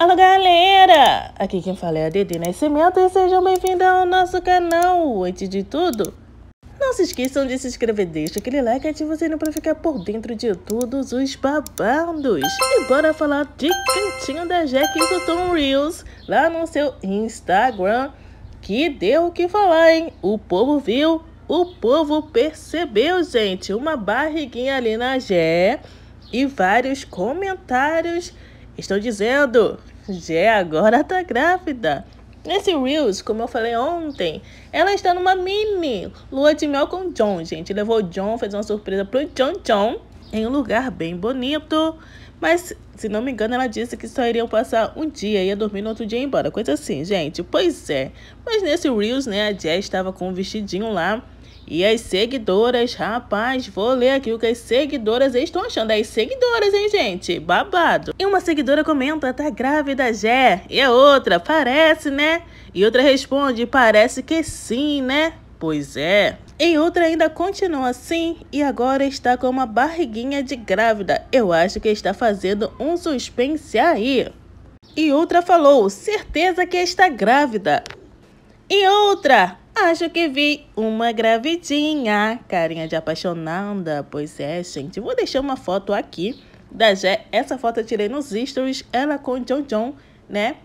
Alô galera! Aqui quem fala é a Dede Nascimento e sejam bem-vindos ao nosso canal! Antes de tudo, não se esqueçam de se inscrever, deixa aquele like e ativa o sininho para ficar por dentro de todos os babados! E bora falar de cantinho da Jack Tom Reels lá no seu Instagram, que deu o que falar, hein? O povo viu, o povo percebeu, gente, uma barriguinha ali na Jé e vários comentários Estou dizendo, Jé agora tá grávida. Nesse Reels, como eu falei ontem, ela está numa mini lua de mel com John, gente. Levou John, fez uma surpresa pro John John em um lugar bem bonito. Mas, se não me engano, ela disse que só iriam passar um dia e ia dormir no outro dia e ir embora. Coisa assim, gente. Pois é. Mas nesse Reels, né, a Jess estava com um vestidinho lá. E as seguidoras, rapaz, vou ler aqui o que as seguidoras estão achando. As seguidoras, hein, gente? Babado. E uma seguidora comenta, tá grávida, Jé. E a outra, parece, né? E outra responde, parece que sim, né? Pois é. Em outra ainda continua assim e agora está com uma barriguinha de grávida. Eu acho que está fazendo um suspense aí. E outra falou, certeza que está grávida. E outra, acho que vi uma gravidinha. Carinha de apaixonada. Pois é, gente. Vou deixar uma foto aqui da Jé. Essa foto eu tirei nos stories. Ela com o John John, né?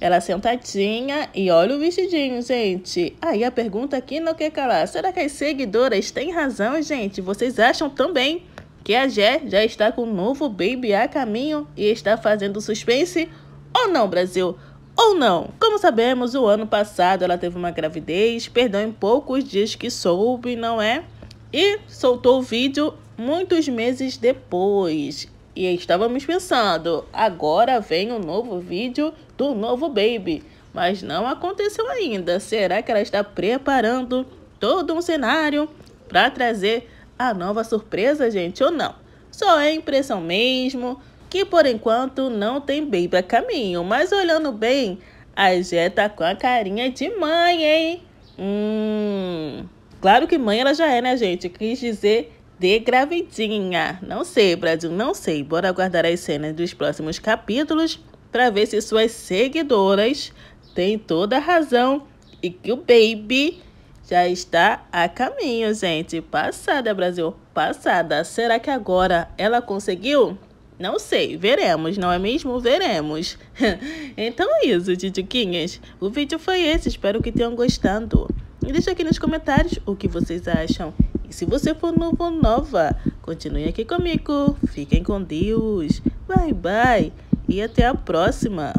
Ela sentadinha e olha o vestidinho, gente. Aí a pergunta aqui não quer calar. Será que as seguidoras têm razão, gente? Vocês acham também que a Jé já está com um novo baby a caminho e está fazendo suspense? Ou não, Brasil? Ou não? Como sabemos, o ano passado ela teve uma gravidez, perdão em poucos dias que soube, não é? E soltou o vídeo muitos meses depois. E estávamos pensando, agora vem um novo vídeo do novo Baby. Mas não aconteceu ainda. Será que ela está preparando todo um cenário para trazer a nova surpresa, gente, ou não? Só é impressão mesmo que por enquanto não tem Baby a caminho. Mas olhando bem, a Jetta tá com a carinha de mãe, hein? Hum... Claro que mãe ela já é, né, gente? Quis dizer de gravidinha. Não sei, Brasil, não sei. Bora aguardar as cenas dos próximos capítulos para ver se suas seguidoras têm toda a razão e que o baby já está a caminho, gente. Passada, Brasil, passada. Será que agora ela conseguiu? Não sei, veremos, não é mesmo? Veremos. então é isso, titiquinhas. O vídeo foi esse, espero que tenham gostado. E deixa aqui nos comentários o que vocês acham. E se você for novo ou nova, continue aqui comigo. Fiquem com Deus. Bye, bye. E até a próxima.